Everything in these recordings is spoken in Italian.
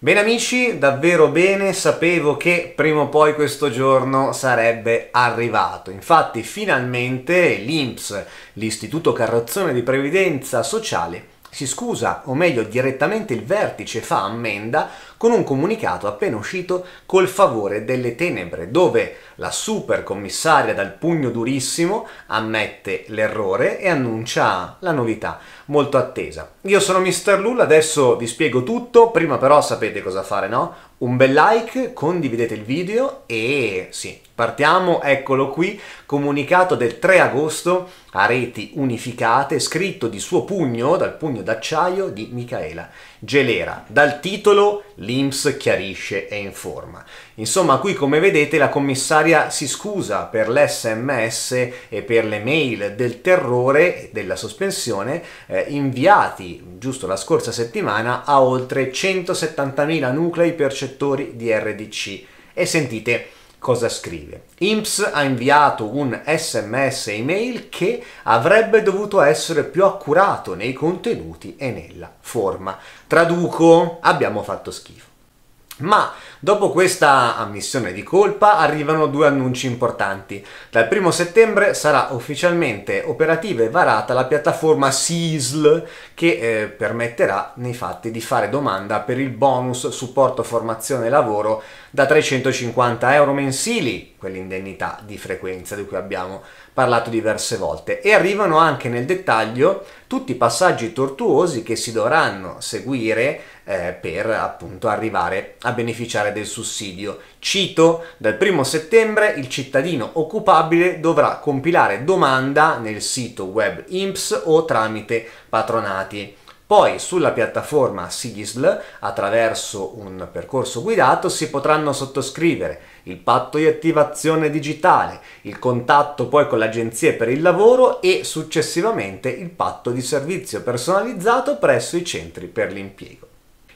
Bene amici, davvero bene, sapevo che prima o poi questo giorno sarebbe arrivato. Infatti finalmente l'INPS, l'Istituto Carrozzone di Previdenza Sociale, si scusa, o meglio direttamente il vertice fa ammenda con un comunicato appena uscito col favore delle tenebre, dove la super commissaria dal pugno durissimo ammette l'errore e annuncia la novità molto attesa. Io sono Mr. Lull, adesso vi spiego tutto, prima però sapete cosa fare, no? Un bel like, condividete il video e sì, partiamo, eccolo qui, comunicato del 3 agosto a reti unificate, scritto di suo pugno, dal pugno d'acciaio di Micaela Gelera, dal titolo l'INPS chiarisce e informa. Insomma, qui come vedete la commissaria si scusa per l'SMS e per le mail del terrore e della sospensione eh, inviati giusto la scorsa settimana a oltre 170.000 nuclei percettori di RDC. E sentite cosa scrive. IMPS ha inviato un sms email che avrebbe dovuto essere più accurato nei contenuti e nella forma. Traduco, abbiamo fatto schifo. Ma Dopo questa ammissione di colpa arrivano due annunci importanti. Dal 1 settembre sarà ufficialmente operativa e varata la piattaforma SISL che eh, permetterà nei fatti di fare domanda per il bonus supporto formazione lavoro da 350 euro mensili quell'indennità di frequenza di cui abbiamo parlato diverse volte e arrivano anche nel dettaglio tutti i passaggi tortuosi che si dovranno seguire eh, per appunto arrivare a beneficiare del sussidio. Cito, dal primo settembre il cittadino occupabile dovrà compilare domanda nel sito web IMPS o tramite patronati. Poi sulla piattaforma SIGISL, attraverso un percorso guidato, si potranno sottoscrivere il patto di attivazione digitale, il contatto poi con l'agenzia per il lavoro e successivamente il patto di servizio personalizzato presso i centri per l'impiego.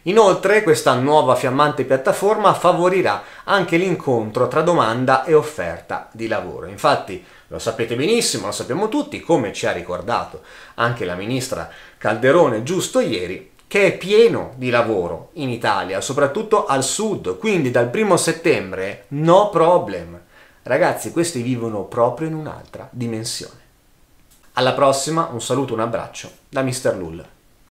Inoltre questa nuova fiammante piattaforma favorirà anche l'incontro tra domanda e offerta di lavoro. Infatti lo sapete benissimo, lo sappiamo tutti, come ci ha ricordato anche la ministra Calderone giusto ieri, che è pieno di lavoro in Italia, soprattutto al sud, quindi dal primo settembre no problem. Ragazzi, questi vivono proprio in un'altra dimensione. Alla prossima, un saluto, un abbraccio da Mr. Lull.